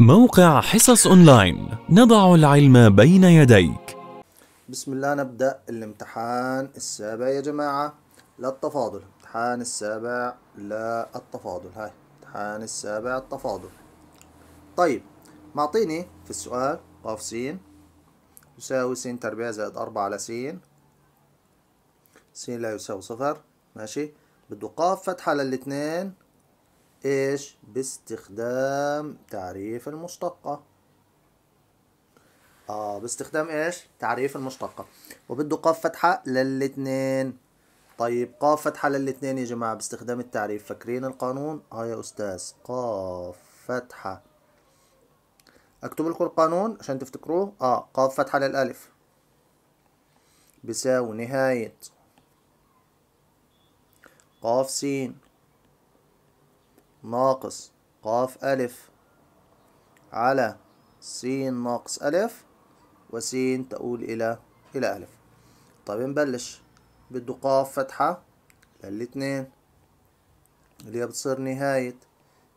موقع حصص أونلاين نضع العلم بين يديك بسم الله نبدأ الامتحان السابع يا جماعة للتفاضل امتحان السابع للتفاضل هاي امتحان السابع التفاضل طيب معطيني في السؤال ق س يساوي س تربيع زائد أربعة على س س لا يساوي صفر ماشي بده ق فتحة للاتنين إيش باستخدام تعريف المشتقة آه باستخدام إيش تعريف المشتقة وبده قاف فتحة للاتنين طيب قاف فتحة للاتنين يا جماعة باستخدام التعريف فاكرين القانون اه يا أستاذ قاف فتحة أكتب لكم القانون عشان تفتكروه اه قاف فتحة للألف بيساوي نهاية قاف سين ناقص قاف ألف على س ناقص ألف وس تؤول إلى إلى ألف طيب نبلش بده قاف فتحة للاتنين اللي هي بتصير نهاية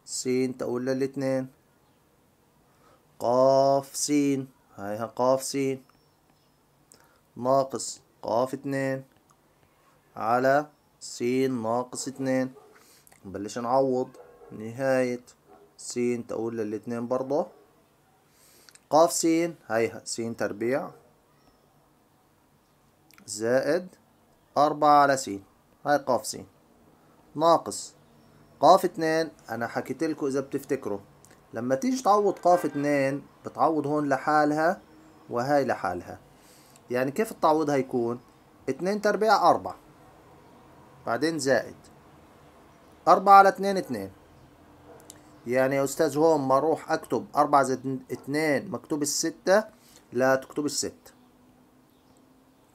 س تؤول للاتنين قاف س هايها قاف س ناقص قاف اتنين على س ناقص اتنين نبلش نعوض نهاية س تقول للاتنين برضه قاف س هاي س تربيع زائد أربعة على س هاي قاف س ناقص قاف اتنين أنا حكيت لكم إذا بتفتكروا لما تيجي تعوض قاف اتنين بتعوض هون لحالها وهاي لحالها يعني كيف التعويض هيكون اتنين تربيع أربعة بعدين زائد أربعة على اتنين اتنين يعني يا أستاذ هون ما اروح أكتب أربعة زائد اتنين مكتوب الستة لا تكتب الستة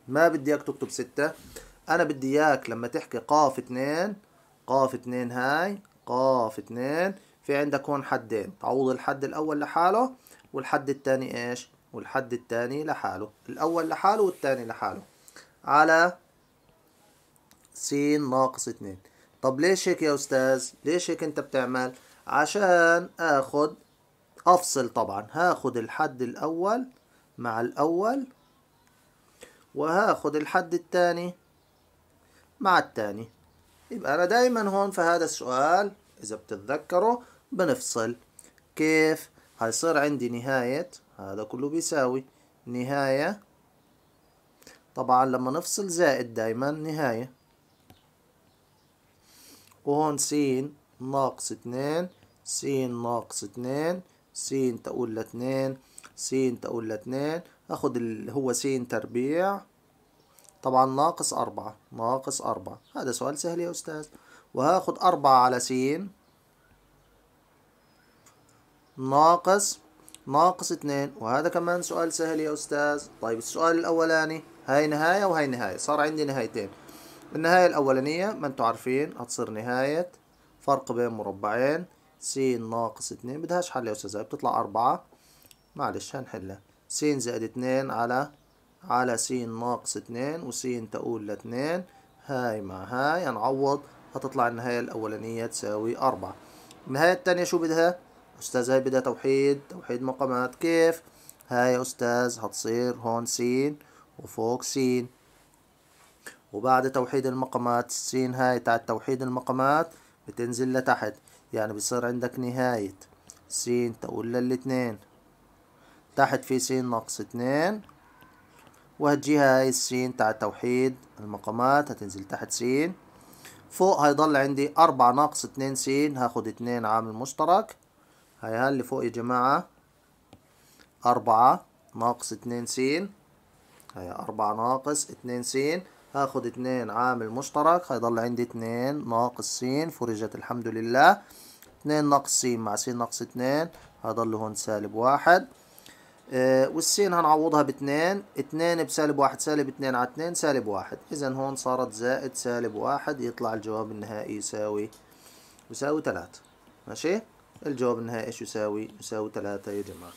ما بدي إياك تكتب ستة أنا بدي إياك لما تحكي قاف اتنين قاف اتنين هاي قاف اتنين في عندك هون حدين تعوض الحد الأول لحاله والحد التاني إيش والحد التاني لحاله الأول لحاله والتاني لحاله على س ناقص اتنين طب ليش هيك يا أستاذ ليش هيك أنت بتعمل عشان اخد افصل طبعا هاخد الحد الاول مع الاول وهاخد الحد التاني مع التاني يبقى انا دايما هون في هذا السؤال اذا بتتذكروا بنفصل كيف هيصير عندي نهاية هذا كله بيساوي نهاية طبعا لما نفصل زائد دايما نهاية وهون سين ناقص اتنين س ناقص اتنين س تقول لاتنين س تقول لاتنين اخد اللي هو س تربيع طبعا ناقص أربعة ناقص أربعة هذا سؤال سهل يا أستاذ وهاخد أربعة على س ناقص ناقص اتنين وهذا كمان سؤال سهل يا أستاذ طيب السؤال الأولاني هاي نهاية وهاي نهاية صار عندي نهايتين النهاية الأولانية ما انتوا عارفين هتصير نهاية فرق بين مربعين س ناقص اتنين بدهاش حل يا أستاذة بتطلع أربعة معلش هنحلها س زائد اتنين على على س ناقص اتنين وس تقول لاتنين هاي مع هاي هنعوض هتطلع النهاية الأولانية تساوي أربعة النهاية التانية شو بدها؟ أستاذ هاي بدها توحيد توحيد مقامات كيف؟ هاي يا أستاذ هتصير هون س وفوق س وبعد توحيد المقامات السين هاي تاع توحيد المقامات بتنزل لتحت يعني بيصير عندك نهاية س تقول للاتنين تحت في س ناقص اتنين وهتجيها هاي السين تاع توحيد المقامات هتنزل تحت س فوق هيضل عندي أربعة ناقص اتنين س هاخد اتنين عامل مشترك هاي اللي فوق يا جماعة أربعة ناقص اتنين س هي أربعة ناقص اتنين س هاخد اتنين عامل مشترك هيضل عندي اتنين ناقص س فرجت الحمد لله اتنين ناقص س مع س ناقص اتنين هضل هون سالب واحد اه والسين هنعوضها باتنين اتنين بسالب واحد سالب اتنين على اتنين سالب واحد اذا هون صارت زائد سالب واحد يطلع الجواب النهائي يساوي يساوي تلاتة ماشي الجواب النهائي ايش يساوي يساوي تلاتة يا جماعة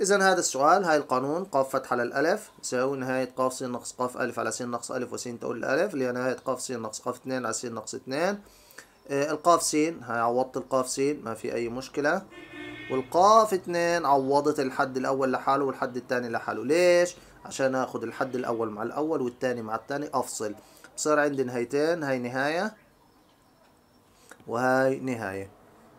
إذا هذا السؤال هاي القانون قاف فتح على الألف تساوي نهاية قاف س ناقص قاف ألف على س ناقص ألف وس تقول الألف اللي هي نهاية قاف س ناقص قاف اتنين على س ناقص اتنين آه القاف س عوضت القاف س ما في أي مشكلة والقاف اتنين عوضت الحد الأول لحاله والحد التاني لحاله ليش؟ عشان آخد الحد الأول مع الأول والتاني مع التاني أفصل صار عندي نهايتين هاي نهاية وهاي نهاية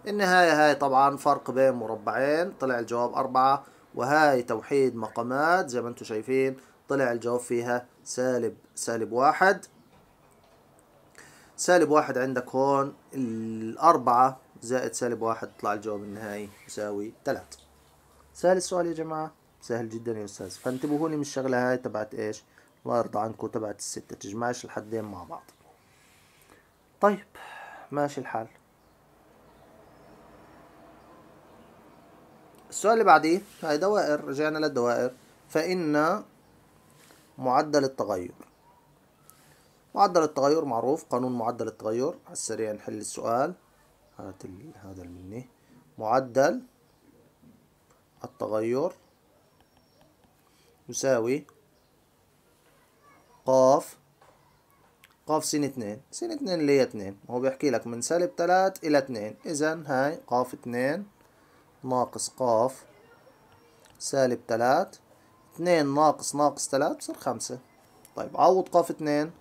النهاية هاي طبعا فرق بين مربعين طلع الجواب أربعة وهاي توحيد مقامات زي ما انتم شايفين طلع الجواب فيها سالب سالب واحد سالب واحد عندك هون الأربعة زائد سالب واحد طلع الجواب النهائي يساوي تلاتة سهل السؤال يا جماعة سهل جدا يا أستاذ فانتبهوا لي من الشغلة هاي تبعت إيش الله يرضى عنكم تبعت الستة تجمعش الحدين مع بعض طيب ماشي الحال السؤال اللي بعديه هاي دوائر رجعنا للدوائر فإن معدل التغير معدل التغير معروف قانون معدل التغير على السريع نحل السؤال هات هذا مني معدل التغير يساوي قاف قاف سين اتنين سين اتنين اللي هي اتنين هو بيحكي لك من سالب تلات إلى اتنين إذا هاي قاف اتنين ناقص قاف سالب تلات اثنين ناقص ناقص تلات بصير خمسة طيب عوض قاف اثنين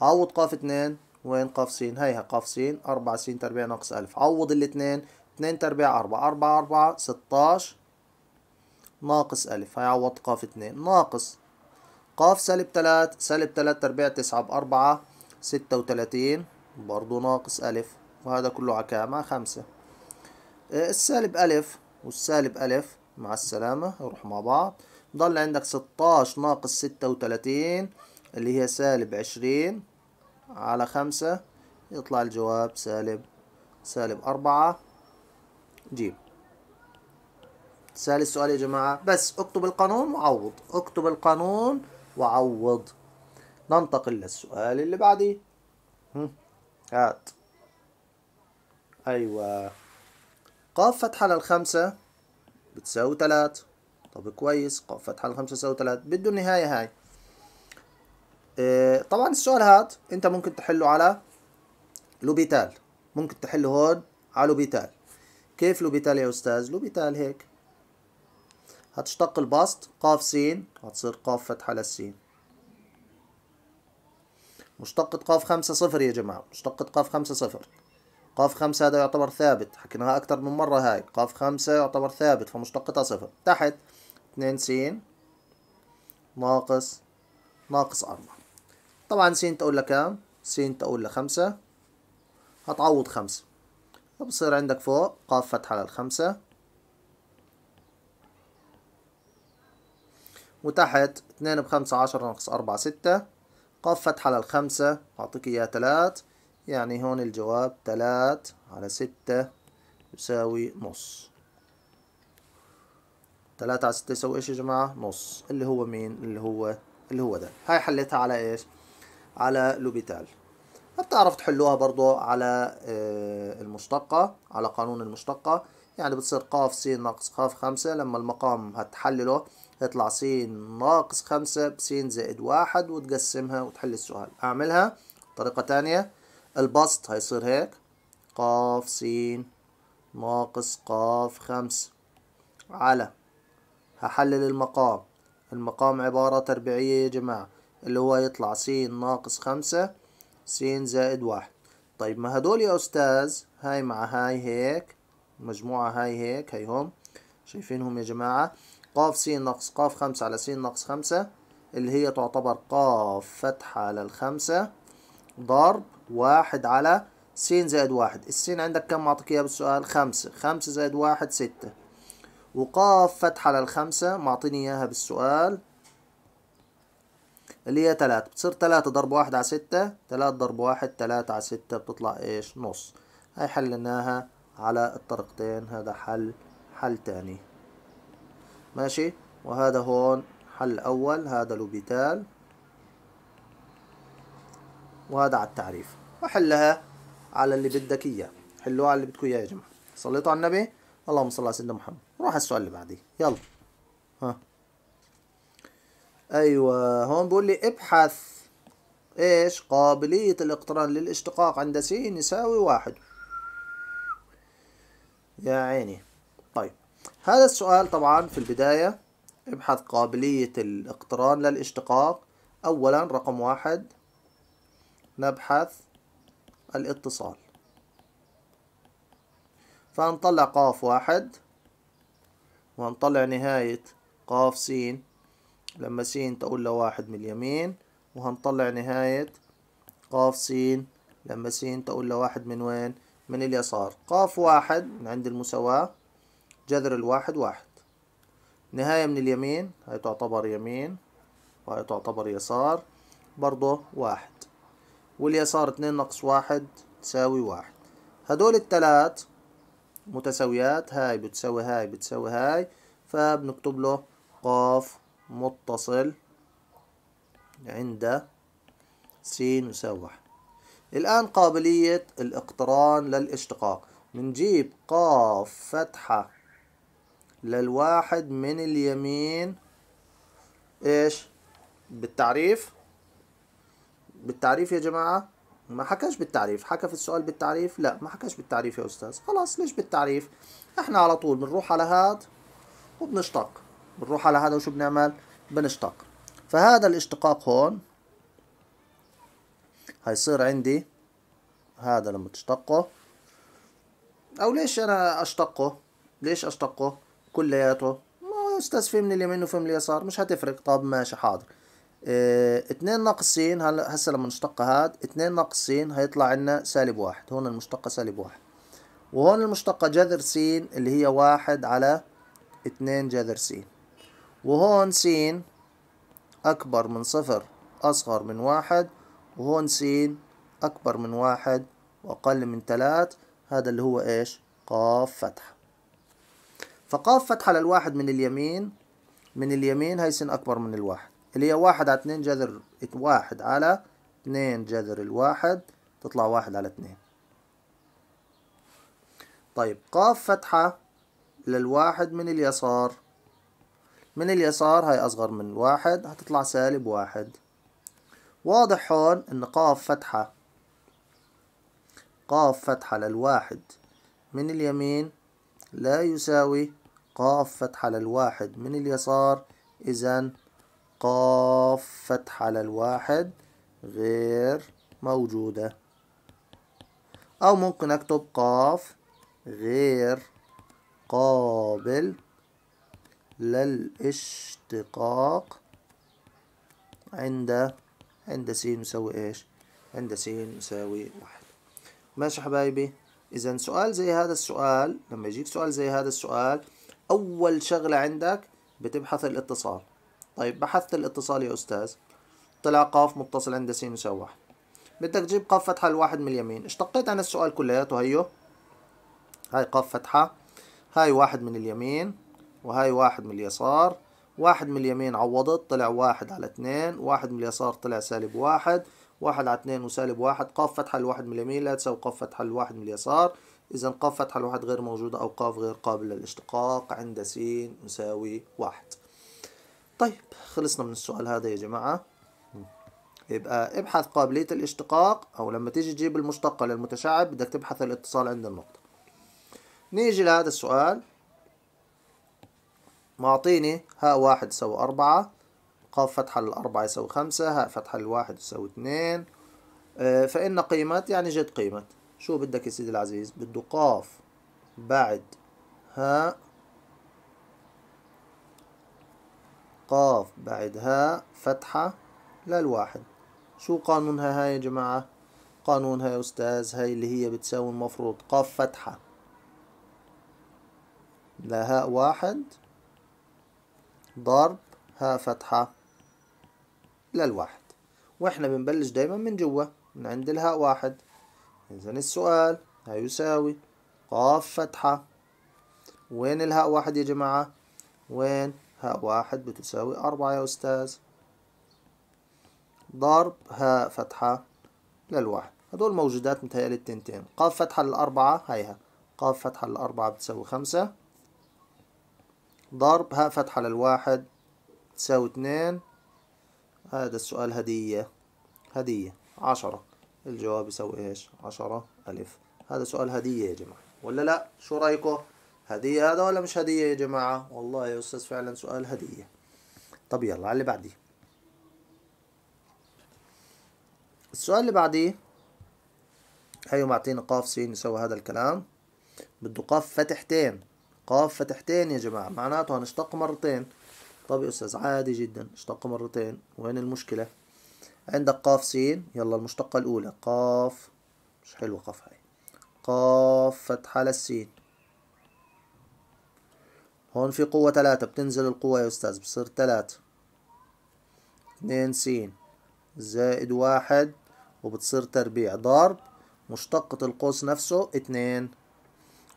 عوض قاف اثنين وين قاف سين هيها قاف سين أربعة سين تربيع ناقص ألف عوض الاثنين اثنين تربيع أربعة أربعة أربعة ستاش ناقص ألف هي عوض قاف اثنين ناقص قاف سالب تلات سالب تلات تربيع تسعة بأربعة ستة وتلاتين برضو ناقص ألف وهذا كله عكامة خمسة آه، السالب ألف والسالب ألف مع السلامة روح مع بعض ضل عندك ستاش ناقص ستة وتلاتين اللي هي سالب عشرين على خمسة يطلع الجواب سالب سالب أربعة جيم سأل السؤال يا جماعة بس اكتب القانون وعوض اكتب القانون وعوض ننتقل للسؤال اللي بعديه هات أيوة قاف فتحة للخمسة بتساوي تلات طب كويس قاف فتحة للخمسة تساوي تلات بده النهاية هاي آه، طبعا السؤال هاد انت ممكن تحله على لوبيتال ممكن تحله هون على لوبيتال كيف لوبيتال يا أستاذ لوبيتال هيك هتشتق البسط قاف س هتصير قاف فتحة للسين مشتقة قاف خمسة صفر يا جماعة مشتقة قاف خمسة صفر قاف خمسة هذا يعتبر ثابت حكيناها أكتر من مرة هاي قاف خمسة يعتبر ثابت فمشتقتها صفر تحت اتنين سين ناقص ناقص أربعة طبعا سين تقول لكام سين تقول لخمسة هتعوض خمسة فبصير عندك فوق قاف فتحة للخمسة وتحت اتنين بخمسة عشرة ناقص أربعة ستة قاف فتحة للخمسة أعطيك إياها تلات يعني هون الجواب تلات على ستة يساوي نص تلاتة على ستة يساوي ايش يا جماعة؟ نص اللي هو مين؟ اللي هو اللي هو ده هاي حليتها على ايش؟ على لوبيتال بتعرف تحلوها برضو على آه، المشتقة على قانون المشتقة يعني بتصير قاف س ناقص قاف خمسة لما المقام هتحلله يطلع س ناقص خمسة بس زائد واحد وتقسمها وتحل السؤال أعملها طريقة تانية البسط هيصير هيك قاف سين ناقص قاف خمسة على هحلل المقام المقام عبارة تربيعية يا جماعة اللي هو يطلع س ناقص خمسة س زائد واحد طيب ما هدول يا أستاذ هاي مع هاي هيك مجموعة هاي هيك هيهم شايفينهم يا جماعة قاف س ناقص قاف خمسة على س ناقص خمسة اللي هي تعتبر قاف فتحة على الخمسة ضرب واحد على س زائد واحد السين عندك كم معطيك اياها بالسؤال خمسة خمسة زائد واحد ستة وقاف فتحة للخمسة معطيني اياها بالسؤال اللي هي تلاتة بتصير تلاتة ضرب واحد على ستة تلاتة ضرب واحد تلاتة على ستة بتطلع ايش نص هاي حلناها على الطريقتين هذا حل حل تاني ماشي وهذا هون حل أول هذا لوبيتال وهذا على التعريف وحلها على اللي بدك اياه حلوها على اللي بدكم اياه يا جماعه صليتوا على النبي اللهم صل على سيدنا محمد روح على السؤال اللي بعديه يلا ها ايوه هون بيقول لي ابحث ايش قابلية الاقتران للاشتقاق عند س يساوي واحد يا عيني طيب هذا السؤال طبعا في البداية ابحث قابلية الاقتران للاشتقاق أولا رقم واحد نبحث الاتصال فهنطلع قاف واحد وهنطلع نهاية قاف سين لما سين تقول له واحد من اليمين وهنطلع نهاية قاف سين لما سين تقول له واحد من وين من اليسار قاف واحد من عند المساواة جذر الواحد واحد نهاية من اليمين هاي تعتبر يمين وهي تعتبر يسار برضه واحد واليسار اتنين ناقص واحد تساوي واحد هدول التلات متساويات هاي بتساوي هاي بتساوي هاي فبنكتب له قاف متصل عند س يساوي واحد الآن قابلية الاقتران للاشتقاق بنجيب قاف فتحة للواحد من اليمين ايش بالتعريف بالتعريف يا جماعة ما حكاش بالتعريف حكى في السؤال بالتعريف لا ما حكاش بالتعريف يا أستاذ خلاص ليش بالتعريف احنا على طول بنروح على هاد وبنشتق بنروح على هذا وشو بنعمل بنشتق فهذا الاشتقاق هون هيصير عندي هذا لما تشتقه او ليش انا اشتقه ليش اشتقه كلياته ما استاذ فهمني اليمين وفهم اليسار مش هتفرق طب ماشي حاضر اتنين آه، ناقص س هلا هسه لما نشتق هاد اتنين ناقص س هيطلع عنا سالب واحد هون المشتقة سالب واحد وهون المشتقة جذر س اللي هي واحد على اتنين جذر س وهون س أكبر من صفر أصغر من واحد وهون س أكبر من واحد وأقل من تلات هذا اللي هو إيش قاف فتحة فقاف فتحة للواحد من اليمين من اليمين هي س أكبر من الواحد اللي هي واحد على اتنين جذر واحد على اتنين جذر الواحد تطلع واحد على اتنين طيب قاف فتحة للواحد من اليسار من اليسار هاي أصغر من واحد هتطلع سالب واحد واضح هون إن قاف فتحة قاف فتحة للواحد من اليمين لا يساوي قاف فتحة للواحد من اليسار إذن قاف فتحة على الواحد غير موجودة أو ممكن أكتب قاف غير قابل للاشتقاق عند عند س يساوي ايش؟ عند س يساوي واحد ماشي حبايبي إذا سؤال زي هذا السؤال لما يجيك سؤال زي هذا السؤال أول شغلة عندك بتبحث الاتصال طيب بحثت الاتصال يا أستاذ طلع قاف متصل عند س يساوي واحد بدك تجيب قاف فتحة الواحد من اليمين اشتقيت أنا السؤال كلياته هيو هاي قاف فتحة هاي واحد من اليمين وهاي واحد من اليسار واحد من اليمين عوضت طلع واحد على اتنين واحد من اليسار طلع سالب واحد واحد على اتنين وسالب واحد قاف فتحة الواحد من اليمين لا تساوي قاف فتحة الواحد من اليسار إذا قاف فتحة الواحد غير موجودة أو قاف غير قابلة للاشتقاق عند س يساوي واحد طيب خلصنا من السؤال هذا يا جماعة يبقى ابحث قابلية الاشتقاق أو لما تيجي تجيب المشتقة للمتشعب بدك تبحث الاتصال عند النقطة نيجي لهذا السؤال معطيني ها واحد يساوي أربعة قاف فتحة للأربعة يساوي خمسة هاء فتحة للواحد يساوي اثنين آه، فإن قيمة يعني جد قيمة شو بدك يا سيدي العزيز بده قاف بعد هاء قاف بعد هاء فتحة للواحد شو قانونها هاي يا جماعة قانونها يا أستاذ هاي اللي هي بتساوي المفروض قاف فتحة لهاء واحد ضرب هاء فتحة للواحد واحنا بنبلش دايما من جوا من عند الهاء واحد إذا السؤال هيساوي قاف فتحة وين الهاء واحد يا جماعة وين هاء واحد بتساوي أربعة يا أستاذ ضرب هاء فتحة للواحد هدول موجودات متهيألي التنتين قاف فتحة للأربعة هيها قاف فتحة للأربعة بتساوي خمسة ضرب هاء فتحة للواحد تساوي اتنين هذا السؤال هدية هدية عشرة الجواب يساوي ايش عشرة ألف هذا سؤال هدية يا جماعة ولا لا شو رأيكم هدية هذا ولا مش هدية يا جماعة والله يا أستاذ فعلا سؤال هدية طب يلا على اللي بعديه السؤال اللي بعديه هيو أيوة، معطينا قاف س يساوي هذا الكلام بده قاف فتحتين قاف فتحتين يا جماعة معناته هنشتق مرتين طب يا أستاذ عادي جدا اشتق مرتين وين المشكلة عندك قاف س يلا المشتقة الأولى قاف مش حلوة قاف هاي قاف فتحة للسين هون في قوة تلاتة بتنزل القوة يا أستاذ بصير تلاتة اتنين سين زائد واحد وبتصير تربيع ضرب مشتقة القوس نفسه اتنين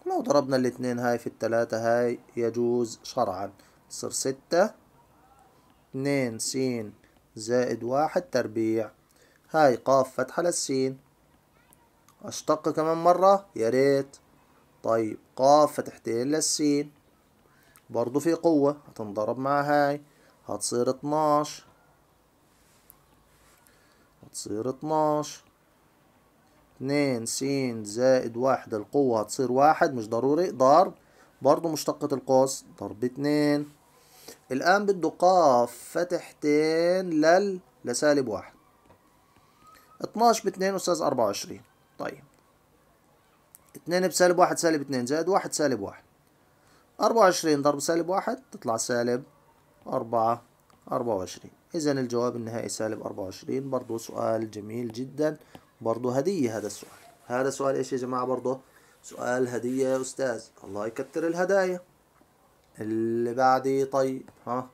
لو ضربنا الاتنين هاي في التلاتة هاي يجوز شرعا بتصير ستة اتنين سين زائد واحد تربيع هاي قاف فتحة للسين أشتق كمان مرة يا ريت طيب قاف فتحتين للسين برضو في قوة هتنضرب مع هاي هتصير اتناش هتصير اتناش اتنين س زائد واحد القوة هتصير واحد مش ضروري ضرب برضو مشتقة القوس ضرب اتنين الآن بده قاف فتحتين لل لسالب واحد اتناش باتنين أستاذ أربعة وعشرين طيب اتنين بسالب واحد سالب اتنين زائد واحد سالب واحد أربعة وعشرين ضرب سالب واحد تطلع سالب أربعة أربعة وعشرين إذا الجواب النهائي سالب أربعة وعشرين برضه سؤال جميل جدا برضه هدية هذا السؤال هذا سؤال إيش يا جماعة برضه سؤال هدية يا أستاذ الله يكتر الهدايا اللي بعدي طيب ها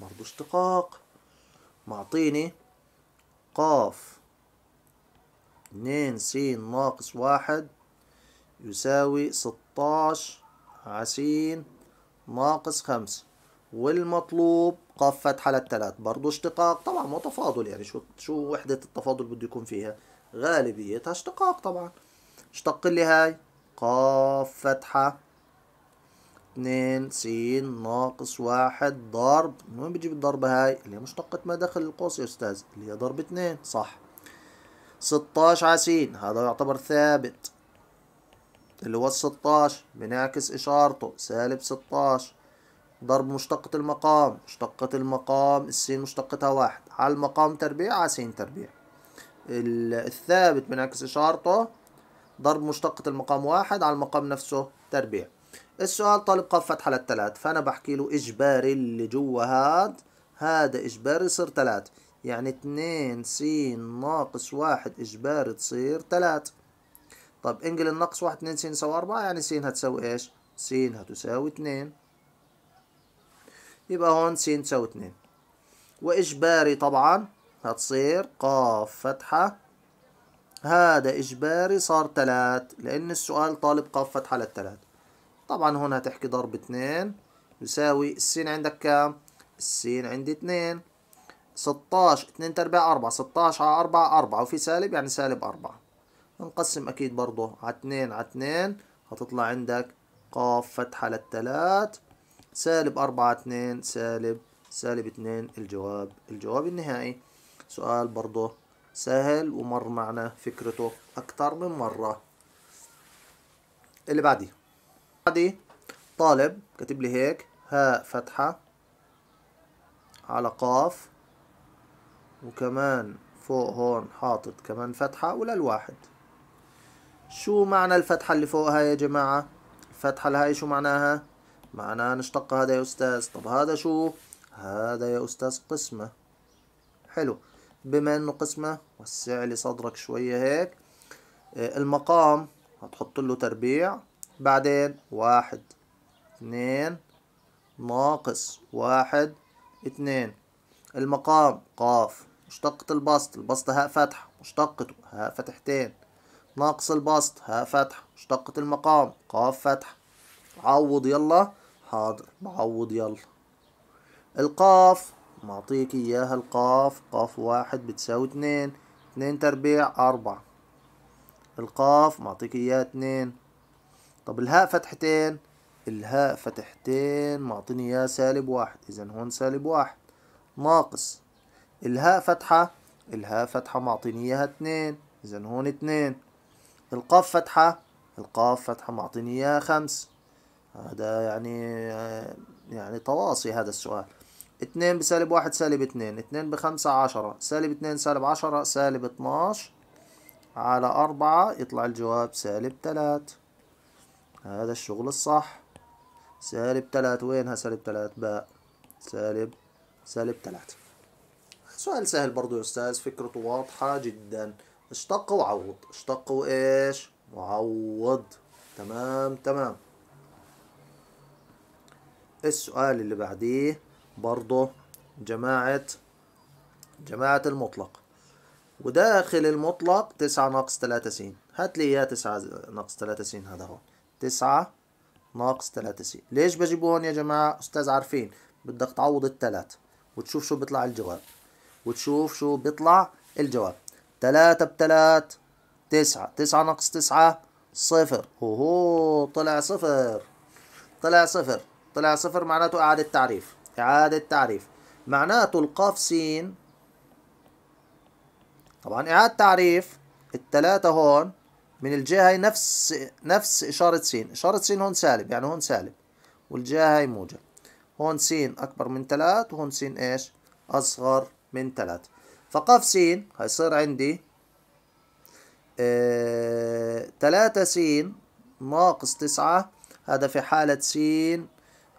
برضه اشتقاق معطيني قاف اتنين سين ناقص واحد يساوي ستاش عشرين ناقص خمسة والمطلوب قاف فتحة للتلات برضه اشتقاق طبعا متفاضل تفاضل يعني شو شو وحدة التفاضل بده يكون فيها غالبيتها اشتقاق طبعا اشتق لي هاي قاف فتحة اثنين س ناقص واحد ضرب من وين بتجيب الضربة هاي اللي هي مشتقة ما داخل القوس يا أستاذ اللي هي ضرب اثنين صح ستاش ع س هذا يعتبر ثابت اللي هو الستاش بنعكس إشارته سالب ستاش ضرب مشتقة المقام مشتقة المقام السين مشتقتها واحد على المقام تربيع على سين تربيع الثابت بنعكس إشارته ضرب مشتقة المقام واحد على المقام نفسه تربيع السؤال طالب قف فتحة للتلات فأنا بحكي له إجباري اللي جوا هاد هذا إجباري يصير تلات يعني اتنين سين ناقص واحد إجباري تصير ثلاث طب انجل الناقص واحد اتنين س يساوي أربعة يعني س هتساوي ايش؟ س هتساوي اتنين يبقى هون س تساوي اتنين وإجباري طبعا هتصير قاف فتحة هذا إجباري صار تلات لأن السؤال طالب قاف فتحة للتلات طبعا هون هتحكي ضرب اتنين يساوي السين عندك كام؟ السين عندي اتنين ستاش اتنين تربيع أربعة ستاش على أربعة أربعة وفي سالب يعني سالب أربعة نقسم اكيد برضه على اتنين على اتنين هتطلع عندك قاف فتحة للتلات سالب أربعة اتنين سالب سالب اتنين الجواب الجواب النهائي سؤال برضه سهل ومر معنا فكرته أكتر من مرة اللي بعديه بعديه طالب كاتب لي هيك هاء فتحة على قاف وكمان فوق هون حاطط كمان فتحة وللواحد شو معنى الفتحة اللي فوقها يا جماعة الفتحة الهاي شو معناها معناها نشتق هذا يا أستاذ طب هذا شو هذا يا أستاذ قسمة حلو بما أنه قسمة وسع لي صدرك شوية هيك إيه، المقام هتحط له تربيع بعدين واحد اثنين ناقص واحد اثنين المقام قاف مشتقة البسط البسط هاء فتحة مشتقته هاء فتحتين ناقص البسط هاء فتحة مشتقة المقام قاف فتحة عوض يلا حاضر بعوض يلا القاف معطيك إياها القاف قاف واحد بتساوي اتنين اتنين تربيع أربعة القاف معطيك إياها اتنين طب الهاء فتحتين الهاء فتحتين معطيني إياها سالب واحد إذا هون سالب واحد ناقص الهاء فتحة الهاء فتحة معطيني إياها اتنين إذا هون اتنين القاف فتحة القاف فتحة معطيني إياها خمس هذا يعني يعني تواصي هذا السؤال اتنين بسالب واحد سالب اتنين اتنين بخمسة عشرة سالب اتنين سالب عشرة سالب اتناش على أربعة يطلع الجواب سالب تلات هذا الشغل الصح سالب تلات وينها سالب تلات باء سالب سالب تلات سؤال سهل برضو يا أستاذ فكرته واضحة جداً اشتق وعوض اشتق وايش وعوض تمام تمام السؤال اللي بعديه برضه جماعة جماعة المطلق وداخل المطلق تسعة ناقص تلاتة س هات لي إياه تسعة ناقص تلاتة س هذا هون تسعة ناقص تلاتة س ليش بجيبه هون يا جماعة أستاذ عارفين بدك تعوض التلات وتشوف شو بيطلع الجواب وتشوف شو بيطلع الجواب تلاتة بتلات تسعة تسعة ناقص تسعة صفر هو طلع صفر طلع صفر طلع صفر معناته إعادة تعريف إعادة تعريف معناته القاف سين طبعا إعادة تعريف التلاتة هون من الجهة هي نفس نفس إشارة سين إشارة سين هون سالب يعني هون سالب والجهة هي موجب هون سين أكبر من تلات وهون سين إيش أصغر من تلاتة فقاف س هيصير عندي آه، تلاتة س ناقص تسعة هذا في حالة س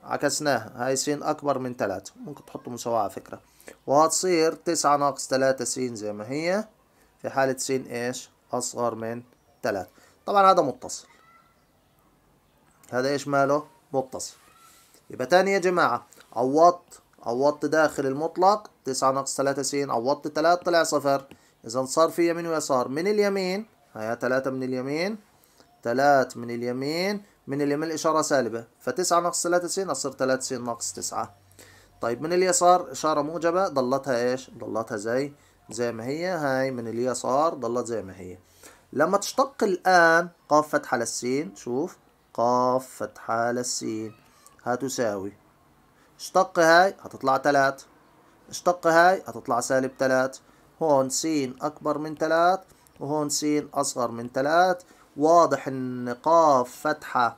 عكسناها هاي س أكبر من تلاتة ممكن تحطوا مساواة على فكرة وهتصير تسعة ناقص تلاتة س زي ما هي في حالة س إيش أصغر من تلاتة طبعا هذا متصل هذا إيش ماله متصل يبقى تاني يا جماعة عوضت عوضت داخل المطلق 9 ناقص س عوضت 3 طلع صفر إذا صار في يمين ويسار من اليمين هيا 3 من اليمين 3 من اليمين من اليمين الإشارة سالبة ف9 ناقص س أصير س ناقص 9 طيب من اليسار إشارة موجبة ضلتها إيش؟ ضلتها زي زي ما هي هاي من اليسار ضلت زي ما هي لما تشتق الآن قاف فتحة للسين شوف قاف فتحة للسين هتساوي اشتق هاي هتطلع تلات اشتق هاي هتطلع سالب تلات هون س أكبر من تلات وهون س أصغر من تلات واضح إن قاف فتحة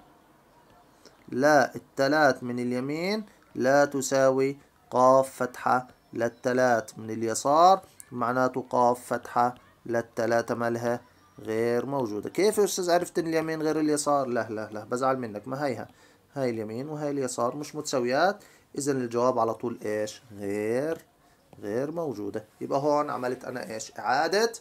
لا التلات من اليمين لا تساوي قاف فتحة للتلات من اليسار معناته قاف فتحة للتلاتة مالها غير موجودة كيف يا أستاذ عرفت إن اليمين غير اليسار لا لا لا بزعل منك ما هيها هاي اليمين وهاي اليسار مش متساويات اذا الجواب على طول ايش غير غير موجودة يبقى هون عملت انا ايش اعادة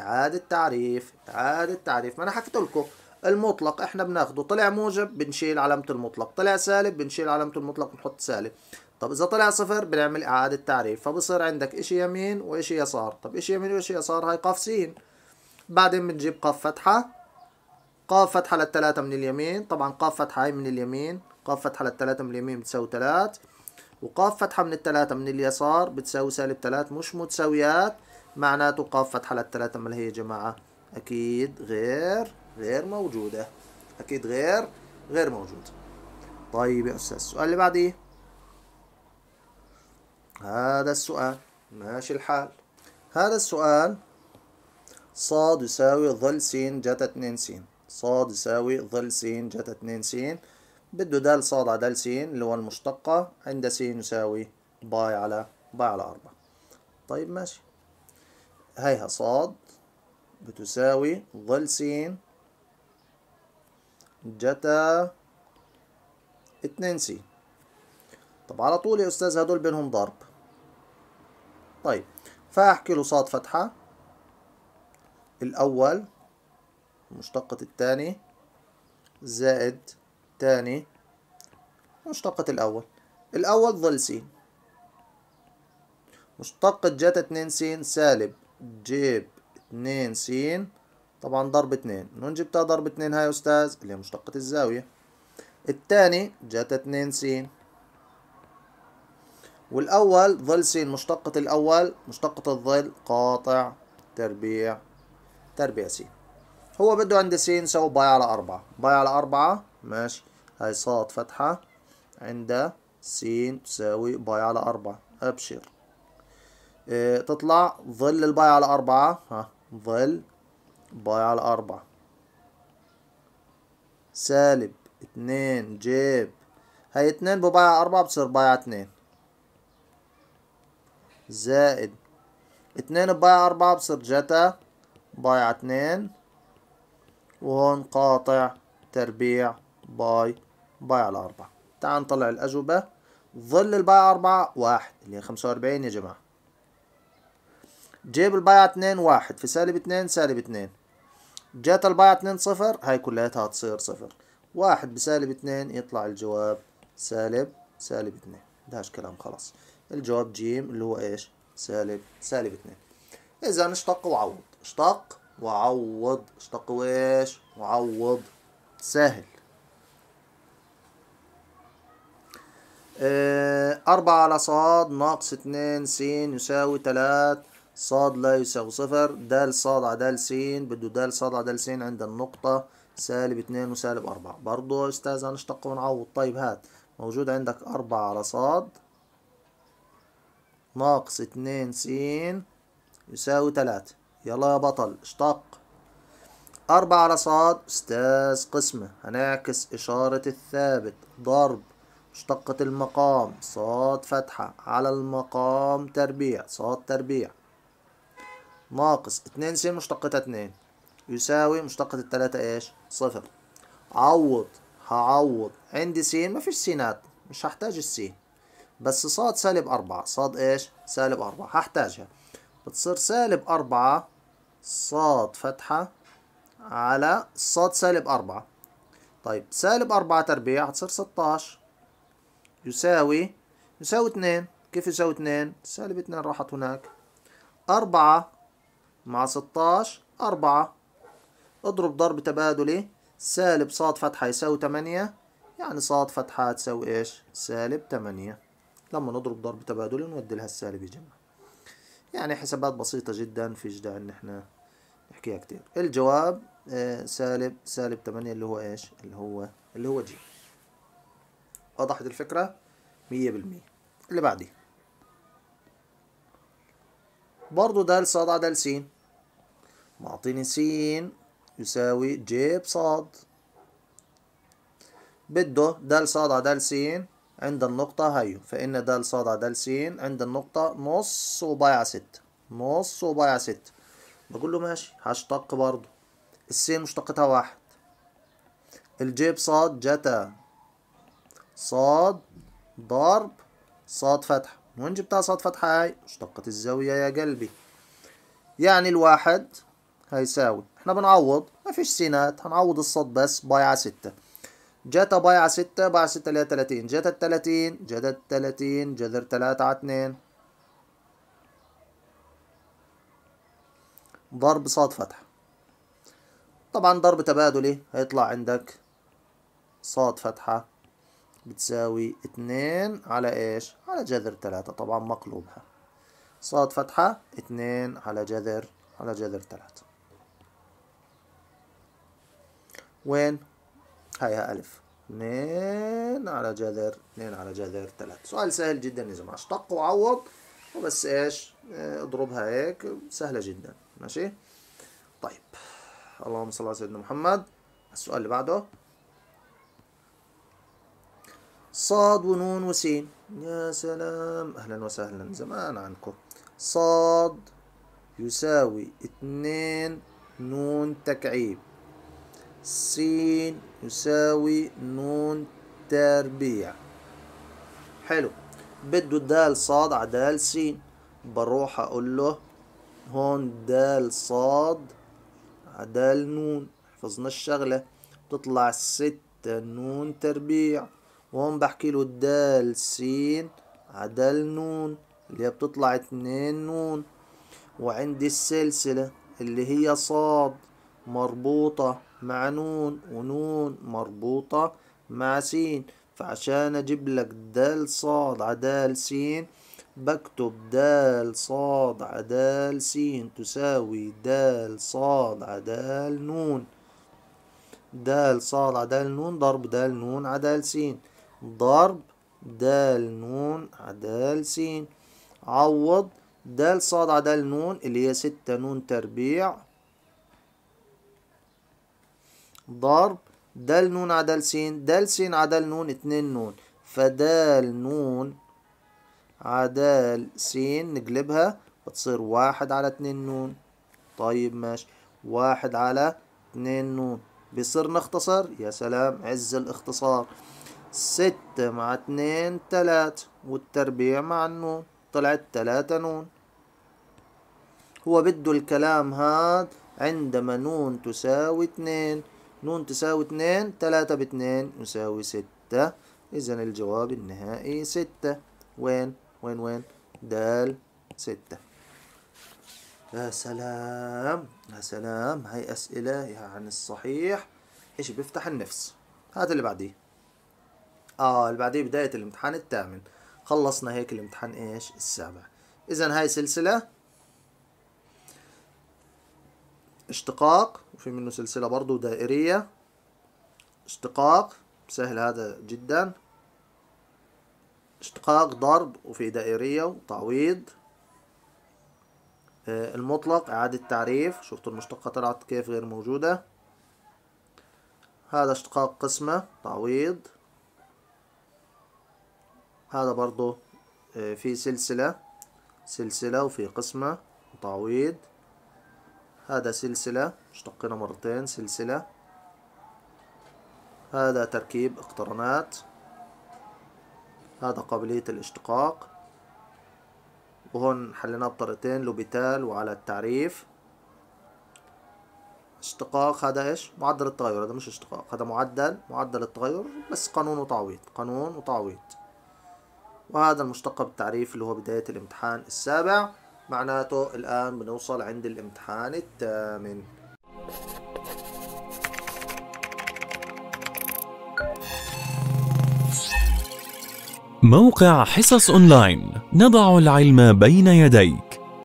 اعادة تعريف اعادة تعريف ما انا حكيت لكم المطلق احنا بناخده طلع موجب بنشيل علامة المطلق طلع سالب بنشيل علامة المطلق بنحط سالب طب اذا طلع صفر بنعمل اعادة تعريف فبصير عندك اشي يمين واشي يسار طب اشي يمين واشي يسار هاي قاف سين بعدين بنجيب قاف فتحة قاف فتحة للثلاثة من اليمين طبعا قاف فتحة هاي من اليمين قاف فتحة للتلاتة من اليمين بتساوي تلات وقاف فتحة من التلاتة من اليسار بتساوي سالب تلات مش متساويات معناته قاف فتحة للتلاتة ما هي يا جماعة أكيد غير غير موجودة أكيد غير غير موجودة طيب يا أستاذ السؤال اللي بعديه هذا السؤال ماشي الحال هذا السؤال صاد يساوي ظل س جتا اتنين س صاد يساوي ظل س جتا اتنين س بده د صاد على د س اللي هو المشتقة عند س يساوي باي على باي على أربعة طيب ماشي هيها صاد بتساوي ظل س جتا اتنين س طب على طول يا أستاذ هدول بينهم ضرب طيب فأحكي له صاد فتحة الأول مشتقة الثاني زائد تاني مشتقة الأول الأول ظل س مشتقة جتا اتنين س سالب جيب اتنين س طبعا ضرب اتنين من جبتها ضرب اتنين هاي يا أستاذ اللي هي مشتقة الزاوية التاني جتا اتنين س والأول ظل س مشتقة الأول مشتقة الظل قاطع تربيع تربيع س هو بده عند س يساوي باي على أربعة باي على أربعة ماشي هاي صاد فتحة عند س تساوي باي على أربعة أبشر إيه تطلع ظل الباي على أربعة ها ظل باي على أربعة سالب اتنين جيب هاي اتنين بباي على أربعة بصير باي على اتنين زائد اتنين بباي على أربعة بصير جتا باي على اتنين وهون قاطع تربيع باي باي على أربعة تعال نطلع الأجوبة ظل الباي على أربعة واحد اللي هي خمسة وأربعين يا جماعة جيب الباي على اتنين واحد في سالب اتنين سالب اتنين جت الباي على اتنين صفر هاي كلياتها تصير صفر واحد بسالب اتنين يطلع الجواب سالب سالب اتنين داش كلام خلاص الجواب جيم اللي هو ايش سالب سالب اتنين اذا اشتق وعوض اشتق وعوض اشتق وايش وعوض سهل آه، أربعة على صاد ناقص اتنين س يساوي تلات صاد لا يساوي صفر د صاد على د س بده د صاد على د س عند النقطة سالب اتنين وسالب أربعة برضه يا أستاذ هنشتق ونعوض طيب هات موجود عندك أربعة على صاد ناقص اتنين س يساوي تلات يلا يا بطل اشتق أربعة على صاد أستاذ قسمة هنعكس إشارة الثابت ضرب اشتقت المقام صاد فتحة على المقام تربيع صاد تربيع ناقص اتنين س مشتقتها اتنين يساوي مشتقة التلاتة ايش صفر عوض هعوض عندي س مفيش سينات مش هحتاج السين بس صاد سالب أربعة صاد ايش سالب أربعة هحتاجها بتصير سالب أربعة صاد فتحة على صاد سالب أربعة طيب سالب أربعة تربيع هتصير ستاش يساوي يساوي اتنين كيف يساوي اتنين سالب اتنين راحت هناك أربعة مع ستاش أربعة اضرب ضرب تبادلي سالب صاد فتحة يساوي تمانية يعني صاد فتحة تساوي ايش سالب تمانية لما نضرب ضرب تبادلي نودي لها السالب يجمع يعني حسابات بسيطة جدا فيش داعي ان احنا نحكيها كتير الجواب آه، سالب سالب تمانية اللي هو ايش اللي هو اللي هو جي وضحت الفكرة مية بالمية اللي بعدي برضو د صاد على د سين معطيني سين يساوي جيب صاد بده د صاد على د سين عند النقطة هاي فإن د صاد على د سين عند النقطة نص وبايع ستة نص وبايع ستة بقول له ماشي هشتق برضو السين مشتقتها واحد الجيب صاد جتا صاد ضرب صاد فتحة وين جبتها صاد فتحة هاي مشتقة الزاوية يا قلبي يعني الواحد هيساوي احنا بنعوض مفيش سينات هنعوض الصاد بس باي على ستة جاتا على ستة باي على ستة اللي هي تلاتين جاتا التلاتين جاتا التلاتين جذر تلاتة على اتنين ضرب صاد فتحة طبعا ضرب تبادلي هيطلع عندك صاد فتحة بتساوي اتنين على ايش؟ على جذر تلاتة طبعا مقلوبها صاد فتحة اتنين على جذر على جذر تلاتة وين؟ هيها ألف اتنين على جذر اتنين على جذر تلاتة سؤال سهل جدا يا جماعة اشتق وعوض وبس ايش؟ اضربها هيك سهلة جدا ماشي؟ طيب اللهم صل على سيدنا محمد السؤال اللي بعده صاد ونون وسين يا سلام أهلا وسهلا زمان عنكم صاد يساوي اتنين نون تكعيب سين يساوي نون تربيع حلو بده دال صاد على دال سين بروح اقول له هون دال صاد عدال نون حفظنا الشغلة بتطلع ستة نون تربيع هون بحكي له الدال س عدل نون اللي هي بتطلع اتنين نون وعندي السلسلة اللي هي صاد مربوطة مع نون ونون مربوطة مع سين فعشان اجيب لك دال صاد عدال سين بكتب دال صاد عدال سين تساوي دال صاد عدال نون دال صاد عدال نون ضرب دال نون عدال سين ضرب دال نون عدال سين عوض دال صاد عدال نون اللي هي ستة نون تربيع ضرب دال نون عدال سين دال سين عدال نون اتنين نون فدال نون عدال سين نقلبها بتصير واحد على اتنين نون طيب ماشي واحد على اتنين نون بصير نختصر يا سلام عز الاختصار ستة مع اتنين تلات والتربيع مع النون طلعت تلاتة نون هو بده الكلام هاد عندما نون تساوي اتنين نون تساوي اتنين تلاتة باتنين يساوي ستة إذا الجواب النهائي ستة وين وين وين دال ستة يا سلام يا سلام هاي أسئلة عن يعني الصحيح إيش بيفتح النفس هذا اللي بعديه اه اللي بعديه بداية الامتحان الثامن خلصنا هيك الامتحان ايش السابع اذا هاي سلسلة اشتقاق وفي منه سلسلة برضو دائرية اشتقاق سهل هذا جدا اشتقاق ضرب وفي دائرية وتعويض آه، المطلق إعادة تعريف شفتوا المشتقة طلعت كيف غير موجودة هذا اشتقاق قسمة تعويض هذا برضو آه، في سلسلة سلسلة وفي قسمة وتعويض هذا سلسلة اشتقنا مرتين سلسلة هذا تركيب اقترانات هذا قابلية الاشتقاق وهون حليناه بطريقتين لوبيتال وعلى التعريف اشتقاق هذا ايش معدل التغير هذا مش اشتقاق هذا معدل معدل التغير بس قانون وتعويض قانون وتعويض وهذا المشتق بالتعريف اللي هو بداية الامتحان السابع معناته الآن بنوصل عند الامتحان الثامن موقع حصص أونلاين نضع العلم بين يديك